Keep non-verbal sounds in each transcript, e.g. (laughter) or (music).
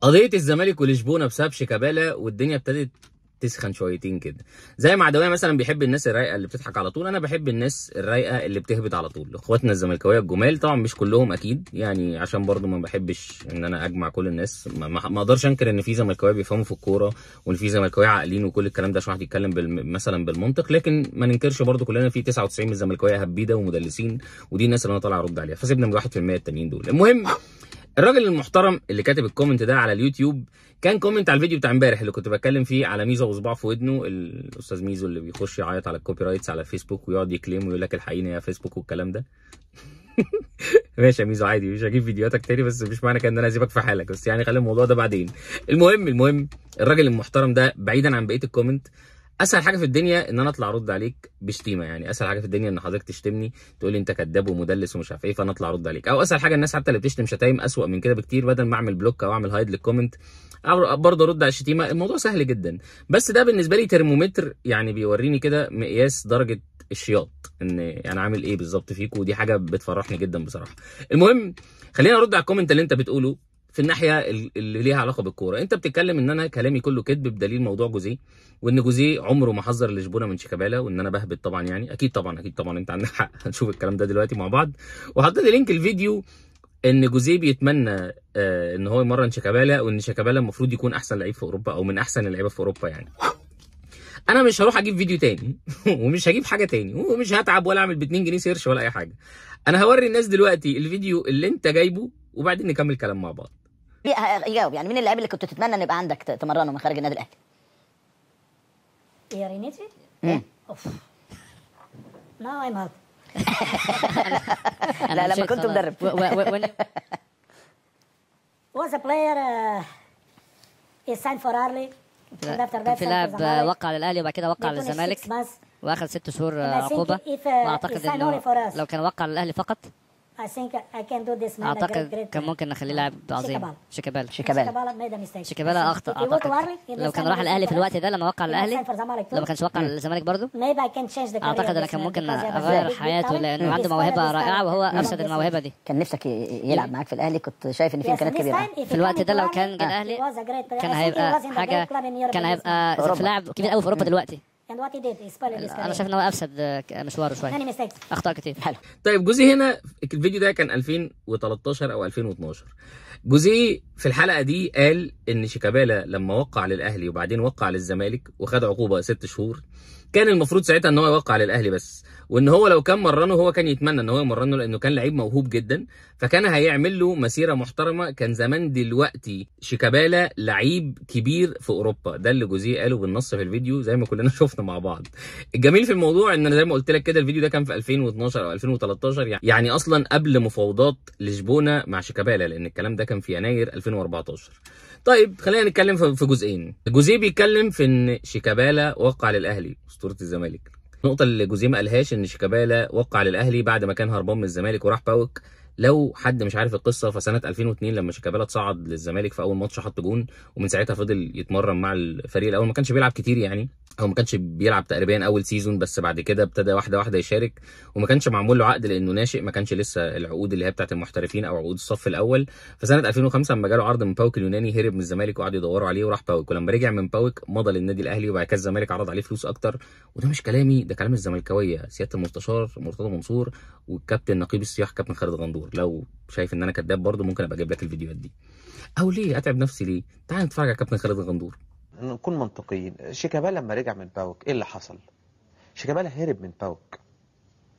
قضيه الزمالك ولشبونه بسبب شيكابالا والدنيا ابتدت تسخن شويتين كده زي ما عدويه مثلا بيحب الناس الرايقه اللي بتضحك على طول انا بحب الناس الرايقه اللي بتهبد على طول اخواتنا الزملكاويه الجمال طبعا مش كلهم اكيد يعني عشان برضو ما بحبش ان انا اجمع كل الناس ما اقدرش انكر ان في زملكاويه بيفهموا في الكوره وان في زملكاويه عاقلين وكل الكلام ده عشان واحد يتكلم بالم... مثلا بالمنطق لكن ما ننكرش برضو كلنا في 99 من الزملكاويه هبيده ومدلسين ودي الناس اللي انا طالع ارد عليها فسيبنا من 1% التانيين دول المهم الراجل المحترم اللي كاتب الكومنت ده على اليوتيوب كان كومنت على الفيديو بتاع امبارح اللي كنت بتكلم فيه على ميزه وصباع في ودنه الاستاذ ميزو اللي بيخش يعيط على الكوبي رايتس على الفيسبوك ويقعد يكليم ويقول لك الحقيقه يا فيسبوك والكلام ده (laughs) ماشي يا ميزو عادي مش هجيب فيديوهاتك تاني بس مش معنى كده ان انا اسيبك في حالك بس يعني خلي الموضوع ده بعدين المهم المهم الراجل المحترم ده بعيدا عن بقيه الكومنت اسهل حاجه في الدنيا ان انا اطلع ارد عليك بشتيمه يعني اسهل حاجه في الدنيا ان حضرتك تشتمني تقول لي انت كذاب ومدلس ومش عارف ايه فانا اطلع ارد عليك او اسهل حاجه الناس حتى اللي بتشتم شتايم اسوأ من كده بكتير بدل ما اعمل بلوك او اعمل هايد للكومنت برضه ارد على الشتيمه الموضوع سهل جدا بس ده بالنسبه لي ترمومتر يعني بيوريني كده مقياس درجه الشياط ان انا عامل ايه بالظبط فيكم ودي حاجه بتفرحني جدا بصراحه المهم خلينا ارد على الكومنت اللي انت بتقوله في الناحيه اللي ليها علاقه بالكوره انت بتتكلم ان انا كلامي كله كذب بدليل موضوع جوزيه وان جوزيه عمره ما حذر لشبونه من شيكابالا وان انا بهبد طبعا يعني اكيد طبعا اكيد طبعا انت عندك حق (laughs) هنشوف الكلام ده دلوقتي مع بعض وحطيت لينك الفيديو ان جوزيه بيتمنى آه، ان هو يمرن شيكابالا وان شيكابالا المفروض يكون احسن لعيب في اوروبا او من احسن اللعيبه في اوروبا يعني انا مش هروح اجيب فيديو تاني (laughs) ومش هجيب حاجه تاني ومش هتعب ولا اعمل ب 2 جنيه سيرش ولا اي حاجه انا هوري الناس دلوقتي الفيديو اللي انت جايبه وبعدين نكمل كلام مع بعض إيه، يجاوب يعني مين اللاعب اللي كنت تتمنى ان يبقى عندك تمرنه من خارج النادي الاهلي؟ يا رينيتي؟ امم اوف (laughs) لا ايم هاب لا لما كنت مدرب واز ا بلاير uh, he signed في لاعب وقع للاهلي وبعد كده وقع للزمالك واخذ ست شهور عقوبه uh, واعتقد انه لو كان وقع للاهلي فقط اعتقد كان ممكن نخليه لاعب آه. عظيم شيكابالا شيكابالا شيكابالا اخطا اعتقد لو كان راح الاهلي في الوقت ده لما وقع الاهلي لو ما كانش وقع الزمالك برضه اعتقد انا كان ممكن اغير حياته لانه عنده موهبه رائعه وهو افسد الموهبه دي كان نفسك يلعب معاك في الاهلي كنت شايف ان في امكانيات كبيره في الوقت ده لو كان جه الاهلي كان هيبقى حاجه كان هيبقى لاعب كبير قوي في اوروبا دلوقتي انا شايف ان هو افسد آه، مشواره شويه. اخطاء كتير. حلو. طيب جوزي هنا الفيديو ده كان 2013 او 2012. جوزي في الحلقه دي قال ان شيكابالا لما وقع للاهلي وبعدين وقع للزمالك وخد عقوبه ست شهور كان المفروض ساعتها ان هو يوقع للاهلي بس وان هو لو كان مرنه هو كان يتمنى ان هو يمرنه لانه كان لعيب موهوب جدا فكان هيعمل له مسيره محترمه كان زمان دلوقتي شيكابالا لعيب كبير في اوروبا ده اللي جوزيه قاله بالنص في الفيديو زي ما كلنا (laughs) شفنا مع بعض الجميل في الموضوع ان انا زي ما قلت لك كده الفيديو ده كان في 2012 او 2013 يعني اصلا قبل مفاوضات لشبونه مع شيكابالا لان الكلام ده كان في يناير 2014 طيب خلينا نتكلم في جزئين جوزيه بيتكلم في ان شيكابالا وقع للاهلي اسطوره الزمالك النقطه اللي جوزيه ما قالهاش ان شيكابالا وقع للاهلي بعد ما كان هربان من الزمالك وراح باوك لو حد مش عارف القصه فسنه 2002 لما شيكابالا اتصعد للزمالك في اول ماتش حط جون ومن ساعتها فضل يتمرن مع الفريق الاول ما كانش بيلعب كتير يعني هو ما كانش بيلعب تقريبا اول سيزون بس بعد كده ابتدى واحده واحده يشارك وما كانش معمول له عقد لانه ناشئ ما كانش لسه العقود اللي هي بتاعت المحترفين او عقود الصف الاول فسنه 2005 لما جاله عرض من باوك اليوناني هرب من الزمالك وقعدوا يدوروا عليه وراح باوك ولما رجع من باوك مضى للنادي الاهلي وبعد كده الزمالك عرض عليه فلوس اكتر وده مش كلامي ده كلام الزملكاويه سياده المستشار مرتضى منصور والكابتن نقيب السياح كابتن خالد غندور لو شايف ان انا كداب برضه ممكن ابقى اجيب لك الفيديوهات دي او ليه اتعب نفسي ليه تعال نتفرج على كابتن خالد غندور نكون منطقيين شيكابالا لما رجع من باوك ايه اللي حصل شيكابالا هرب من باوك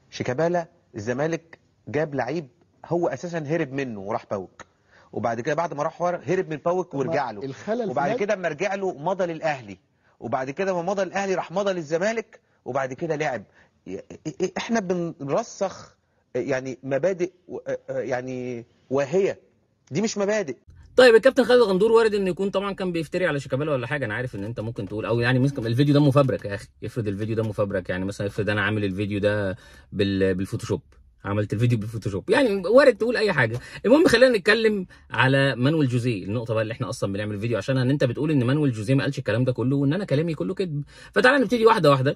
شيكابالا الزمالك جاب لعيب هو اساسا هرب منه وراح باوك وبعد كده بعد ما راح هرب من باوك ورجع له الخلل وبعد كده اما رجع له مضى للاهلي وبعد كده ما مضى الاهلي راح مضى للزمالك وبعد كده لعب احنا بنرسخ يعني مبادئ يعني واهيه دي مش مبادئ طيب الكابتن خالد غندور وارد انه يكون طبعا كان بيفتري على شيكابالا ولا حاجه انا عارف ان انت ممكن تقول او يعني الفيديو ده مفبرك يا اخي افرض الفيديو ده مفبرك يعني مثلا افرض انا عامل الفيديو ده بالفوتوشوب عملت الفيديو بالفوتوشوب يعني وارد تقول اي حاجه المهم خلينا نتكلم على مانويل جوزيه النقطه بقى اللي احنا اصلا بنعمل فيديو عشانها ان انت بتقول ان مانويل جوزيه ما قالش الكلام ده كله وان انا كلامي كله كذب فتعالى نبتدي واحده واحده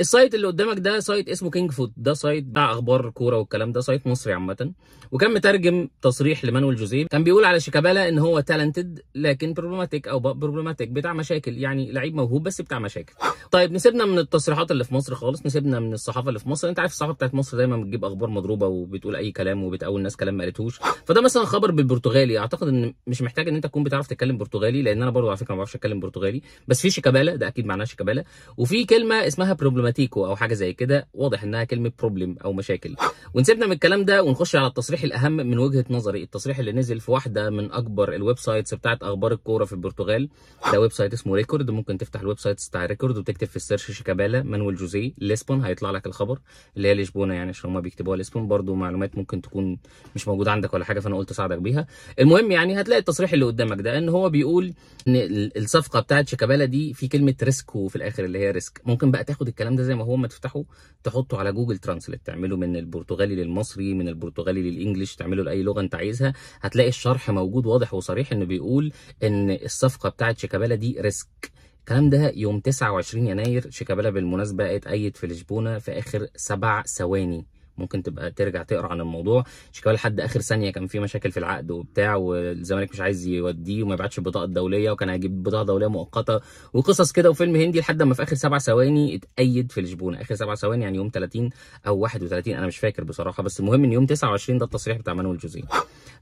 السايت اللي قدامك ده سايت اسمه كينج فود ده سايت بتاع اخبار كوره والكلام ده سايت مصري عامه وكان مترجم تصريح لمانويل جوزيه كان بيقول على شيكابالا ان هو تالنتد لكن بروبلماتيك او بروبلماتيك بتاع مشاكل يعني لعيب موهوب بس بتاع مشاكل طيب نسيبنا من التصريحات اللي في مصر خالص نسيبنا من الصحافه اللي في مصر انت عارف الصحافه بتاعت مصر دايما بتجيب اخبار مضروبه وبتقول اي كلام وبتقول ناس كلام ما قالتهوش فده مثلا خبر بالبرتغالي اعتقد ان مش محتاج ان انت تكون بتعرف تتكلم برتغالي لان انا برضه على فكره ما بعرفش اتكلم برتغالي بس في شيكابالا ده اكيد معناه شيكابالا وفي كلمه اسمها بروبلم بروبلماتيكو او حاجه زي كده واضح انها كلمه بروبلم او مشاكل ونسيبنا من الكلام ده ونخش على التصريح الاهم من وجهه نظري التصريح اللي نزل في واحده من اكبر الويب سايتس بتاعت اخبار الكوره في البرتغال ده ويب سايت اسمه ريكورد ممكن تفتح الويب سايت بتاع ريكورد وتكتب في السيرش شيكابالا مانويل جوزيه ليسبون هيطلع لك الخبر اللي هي لشبونه يعني عشان هم بيكتبوها ليسبون برضو معلومات ممكن تكون مش موجوده عندك ولا حاجه فانا قلت اساعدك بيها المهم يعني هتلاقي التصريح اللي قدامك ده ان هو بيقول ان الصفقه بتاعت شيكابالا دي في كلمه ريسك وفي الاخر اللي هي ريسك ممكن بقى تاخد الكلام الكلام ده زي ما هو ما تفتحه تحطه على جوجل ترانسليت تعمله من البرتغالي للمصري من البرتغالي للانجليش تعمله لاي لغه انت عايزها هتلاقي الشرح موجود واضح وصريح انه بيقول ان الصفقه بتاعه شيكابالا دي ريسك الكلام ده يوم 29 يناير شيكابالا بالمناسبه اتأيد في لشبونه في اخر سبع ثواني ممكن تبقى ترجع تقرا عن الموضوع شكوى لحد اخر ثانيه كان في مشاكل في العقد وبتاع والزمالك مش عايز يوديه وما يبعتش البطاقه الدوليه وكان هيجيب بطاقه دوليه مؤقته وقصص كده وفيلم هندي لحد ما في اخر سبع ثواني اتأيد في لشبونه اخر سبع ثواني يعني يوم 30 او 31 انا مش فاكر بصراحه بس المهم ان يوم 29 ده التصريح بتاع مانويل جوزيه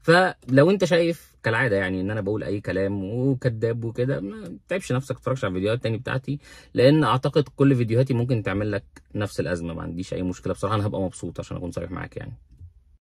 فلو انت شايف كالعاده يعني ان انا بقول اي كلام وكذاب وكده ما تعبش نفسك تتفرجش على الفيديوهات تاني بتاعتي لان اعتقد كل فيديوهاتي ممكن تعمل لك نفس الازمه ما عنديش اي مشكله بصراحه انا هبقى مبسوط عشان اكون صريح معاك يعني